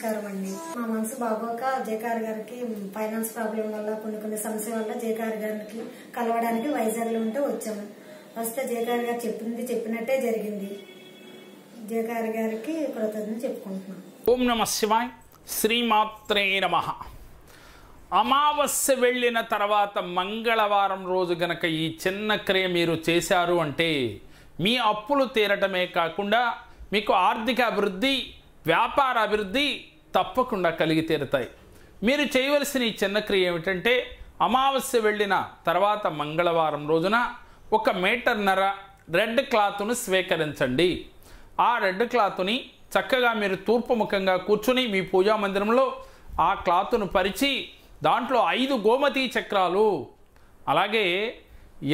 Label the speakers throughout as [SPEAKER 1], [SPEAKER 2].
[SPEAKER 1] నమస్కారం అండి మా మనసు బాగోక జేకార్ గారికి ఫైనాన్స్ ప్రాబ్లం వల్ల కొన్ని కొన్ని సమస్య వల్ల జేకార్ గారికి కలవడానికి వైజాగ్లో ఉంటే వచ్చాము వస్తే జేకార్ గారు చెప్పింది చెప్పినట్టే జరిగింది జేకార్ గారికి కృతజ్ఞత చెప్పుకుంటున్నాం ఓం నమ శివాయ్ శ్రీమాత్రే నమ అమావాస్య వెళ్ళిన తర్వాత మంగళవారం రోజు గనక ఈ చిన్న క్రియ మీరు చేశారు అంటే మీ అప్పులు తీరటమే కాకుండా మీకు ఆర్థిక అభివృద్ధి వ్యాపార అభివృద్ధి తప్పకుండా కలిగి తీరుతాయి మీరు చేయవలసిన ఈ చిన్న క్రియ ఏమిటంటే అమావాస్య వెళ్ళిన తర్వాత మంగళవారం రోజున ఒక మీటర్న్నర రెడ్ క్లాత్ను స్వీకరించండి ఆ రెడ్ క్లాత్ని చక్కగా మీరు తూర్పు ముఖంగా కూర్చుని మీ పూజా మందిరంలో ఆ క్లాత్ను పరిచి దాంట్లో ఐదు గోమతి చక్రాలు అలాగే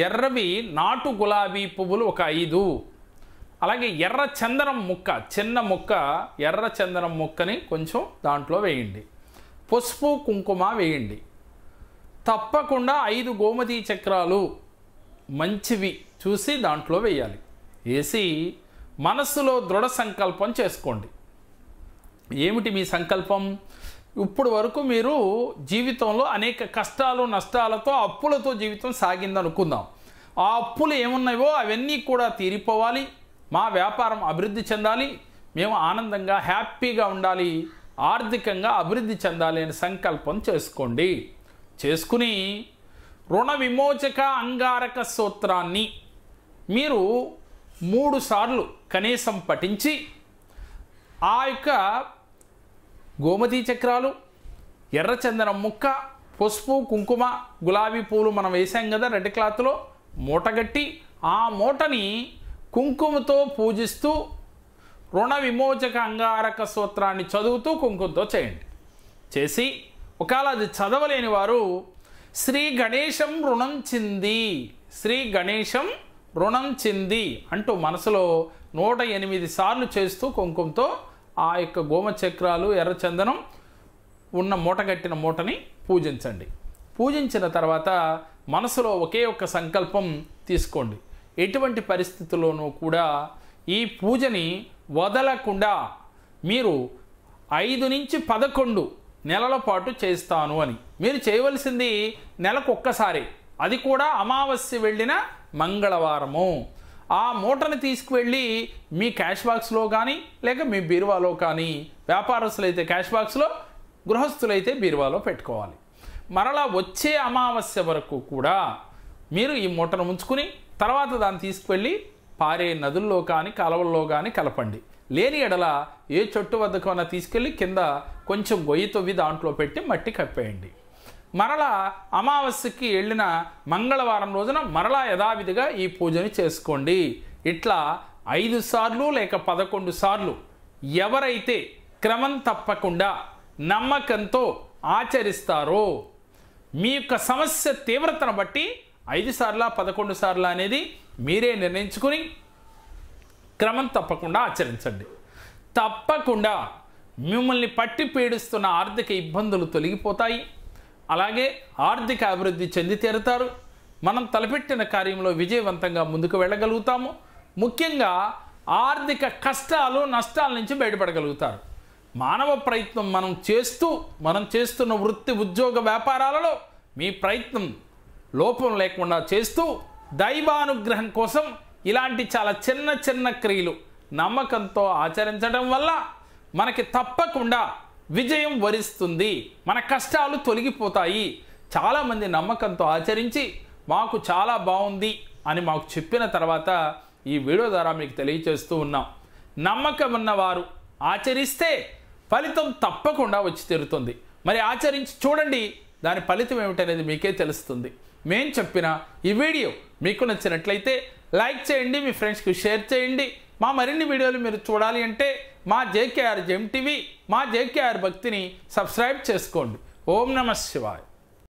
[SPEAKER 1] ఎర్రవి నాటు గులాబీ పువ్వులు ఒక ఐదు అలాగే ఎర్ర చందనం ముక్క చిన్న ముక్క ఎర్ర చందనం ముక్కని కొంచెం దాంట్లో వేయండి పసుపు కుంకుమ వేయండి తప్పకుండా ఐదు గోమతి చక్రాలు మంచివి చూసి దాంట్లో వేయాలి వేసి మనస్సులో దృఢ సంకల్పం చేసుకోండి ఏమిటి మీ సంకల్పం ఇప్పుడు వరకు మీరు జీవితంలో అనేక కష్టాలు నష్టాలతో అప్పులతో జీవితం సాగిందనుకుందాం ఆ అప్పులు ఏమున్నాయో అవన్నీ కూడా తీరిపోవాలి మా వ్యాపారం అభివృద్ధి చెందాలి మేము ఆనందంగా హ్యాపీగా ఉండాలి ఆర్థికంగా అభివృద్ధి చెందాలి అనే సంకల్పం చేసుకోండి చేసుకుని రుణ విమోచక అంగారక సూత్రాన్ని మీరు మూడు సార్లు కనీసం పఠించి ఆ యొక్క గోమతి చక్రాలు ఎర్రచందనం ముక్క పసుపు కుంకుమ గులాబీ పూలు మనం వేసాం కదా రెడ్ క్లాత్లో మూటగట్టి ఆ మూటని కుంకుమతో పూజిస్తూ రుణ విమోచక అంగారక సూత్రాన్ని చదువుతూ కుంకుమతో చేయండి చేసి ఒకవేళ అది చదవలేని వారు శ్రీ గణేశం రుణం చింది శ్రీ గణేశం రుణం చింది అంటూ మనసులో నూట ఎనిమిది సార్లు చేస్తూ కుంకుమతో ఆ యొక్క గోమచక్రాలు ఎర్రచందనం ఉన్న మూట కట్టిన మూటని పూజించండి పూజించిన తర్వాత మనసులో ఒకే ఒక్క సంకల్పం తీసుకోండి ఎటువంటి పరిస్థితుల్లోనూ కూడా ఈ పూజని వదలకుండా మీరు ఐదు నుంచి పదకొండు నెలల పాటు చేస్తాను అని మీరు చేయవలసింది నెలకు ఒక్కసారి అది కూడా అమావాస్య వెళ్ళిన మంగళవారము ఆ మూటను తీసుకువెళ్ళి మీ క్యాష్ బాక్స్లో కానీ లేక మీ బీరువాలో కానీ వ్యాపారస్తులైతే క్యాష్ బాక్స్లో గృహస్థులైతే బీరువాలో పెట్టుకోవాలి మరలా వచ్చే అమావాస్య వరకు కూడా మీరు ఈ మూటను ఉంచుకుని తర్వాత దాన్ని తీసుకువెళ్ళి పారే నదుల్లో కానీ కలవల్లో కానీ కలపండి లేని ఎడల ఏ చెట్టు అన్నా తీసుకెళ్ళి కింద కొంచెం గొయ్యి తొవ్వి దాంట్లో పెట్టి మట్టి కప్పేయండి మరలా అమావాస్యకి వెళ్ళిన మంగళవారం రోజున మరలా యథావిధిగా ఈ పూజని చేసుకోండి ఇట్లా ఐదు సార్లు లేక పదకొండు సార్లు ఎవరైతే క్రమం తప్పకుండా నమ్మకంతో ఆచరిస్తారో మీ యొక్క సమస్య తీవ్రతను బట్టి ఐదు సార్ల పదకొండు సార్లు అనేది మీరే నిర్ణయించుకొని క్రమం తప్పకుండా ఆచరించండి తప్పకుండా మిమ్మల్ని పట్టి పీడిస్తున్న ఆర్థిక ఇబ్బందులు తొలగిపోతాయి అలాగే ఆర్థిక అభివృద్ధి చెంది తీరుతారు మనం తలపెట్టిన కార్యంలో విజయవంతంగా ముందుకు వెళ్ళగలుగుతాము ముఖ్యంగా ఆర్థిక కష్టాలు నష్టాల నుంచి బయటపడగలుగుతారు మానవ ప్రయత్నం మనం చేస్తూ మనం చేస్తున్న వృత్తి ఉద్యోగ వ్యాపారాలలో మీ ప్రయత్నం లోపం లేకుండా చేస్తూ దైవానుగ్రహం కోసం ఇలాంటి చాలా చిన్న చిన్న క్రియలు నమ్మకంతో ఆచరించడం వల్ల మనకి తప్పకుండా విజయం వరిస్తుంది మన కష్టాలు తొలగిపోతాయి చాలామంది నమ్మకంతో ఆచరించి మాకు చాలా బాగుంది అని మాకు చెప్పిన తర్వాత ఈ వీడియో ద్వారా మీకు తెలియచేస్తూ ఉన్నాం నమ్మకం ఉన్నవారు ఆచరిస్తే ఫలితం తప్పకుండా వచ్చి తీరుతుంది మరి ఆచరించి చూడండి దాని ఫలితం ఏమిటనేది మీకే తెలుస్తుంది మేం చెప్పిన ఈ వీడియో మీకు నచ్చినట్లయితే లైక్ చేయండి మీ ఫ్రెండ్స్కి షేర్ చేయండి మా మరిన్ని వీడియోలు మీరు చూడాలి అంటే మా జేకేఆర్ జెమ్ టీవీ మా జేకేఆర్ భక్తిని సబ్స్క్రైబ్ చేసుకోండి ఓం నమ శివాయ్